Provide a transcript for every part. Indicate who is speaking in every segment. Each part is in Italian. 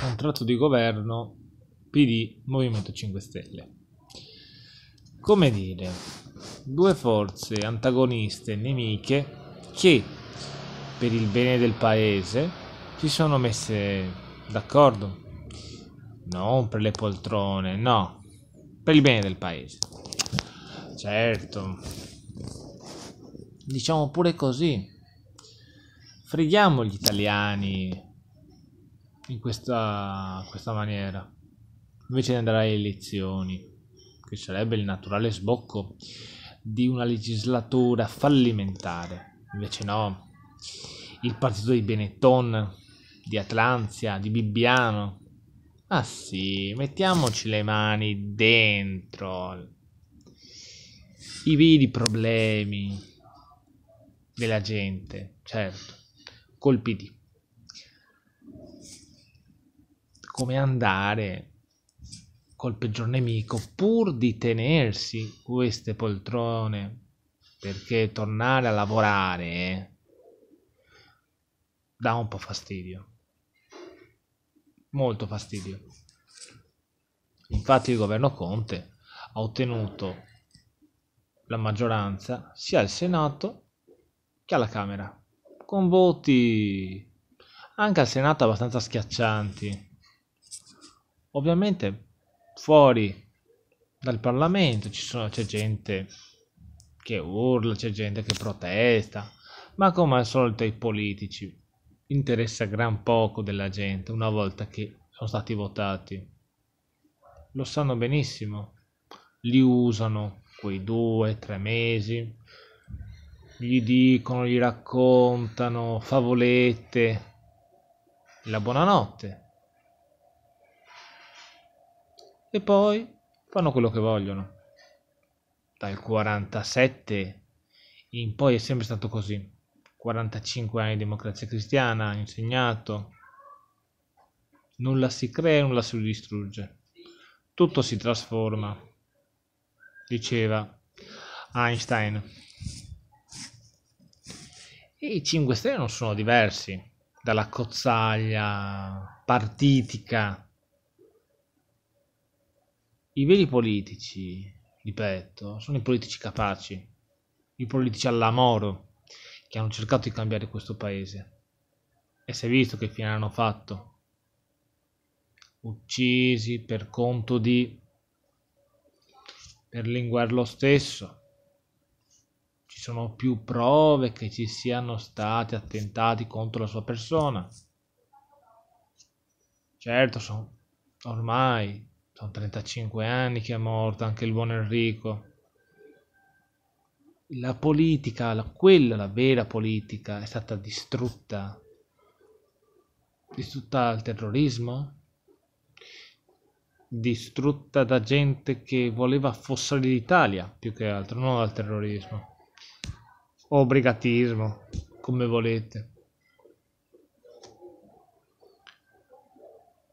Speaker 1: contratto di governo PD Movimento 5 Stelle. Come dire, due forze antagoniste nemiche che per il bene del paese si sono messe d'accordo. Non per le poltrone, no, per il bene del paese. Certo, diciamo pure così. Freghiamo gli italiani in questa, questa maniera invece di andare alle elezioni che sarebbe il naturale sbocco di una legislatura fallimentare invece no il partito di Benetton di Atlantia di Bibbiano ah sì mettiamoci le mani dentro i veri problemi della gente certo colpiti come andare col peggior nemico pur di tenersi queste poltrone perché tornare a lavorare eh, dà un po' fastidio molto fastidio infatti il governo Conte ha ottenuto la maggioranza sia al Senato che alla Camera con voti anche al Senato abbastanza schiaccianti Ovviamente fuori dal Parlamento sono, c'è gente che urla, c'è gente che protesta, ma come al solito ai politici interessa gran poco della gente una volta che sono stati votati. Lo sanno benissimo, li usano quei due, tre mesi, gli dicono, gli raccontano favolette, la buonanotte e poi fanno quello che vogliono. Dal 47 in poi è sempre stato così. 45 anni di democrazia cristiana ha insegnato. Nulla si crea, nulla si distrugge. Tutto si trasforma, diceva Einstein. E i 5 Stelle non sono diversi dalla cozzaglia partitica i veri politici, ripeto, sono i politici capaci, i politici all'amoro, che hanno cercato di cambiare questo paese. E si è visto che fine hanno fatto. Uccisi per conto di... per lo stesso. Ci sono più prove che ci siano stati attentati contro la sua persona. Certo, sono ormai sono 35 anni che è morto, anche il buon Enrico. La politica, la, quella la vera politica, è stata distrutta. Distrutta dal terrorismo? Distrutta da gente che voleva affossare l'Italia, più che altro, non dal terrorismo. O brigatismo, come volete.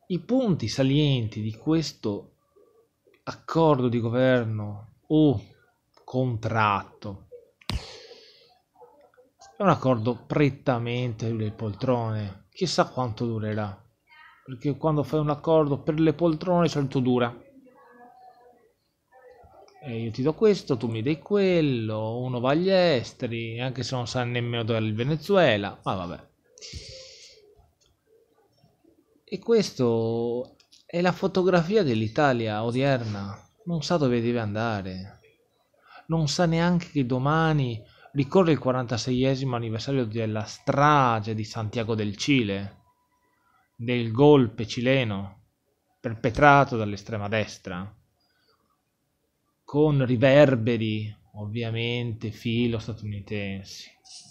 Speaker 1: I punti salienti di questo accordo di governo o contratto è un accordo prettamente delle poltrone, chissà quanto durerà, perché quando fai un accordo per le poltrone di solito dura. E io ti do questo, tu mi dai quello, uno va agli esteri, anche se non sa nemmeno dove è il Venezuela, ma vabbè. E questo è la fotografia dell'Italia odierna. Non sa dove deve andare. Non sa neanche che domani ricorre il 46 anniversario della strage di Santiago del Cile, del golpe cileno perpetrato dall'estrema destra, con riverberi ovviamente filo statunitensi.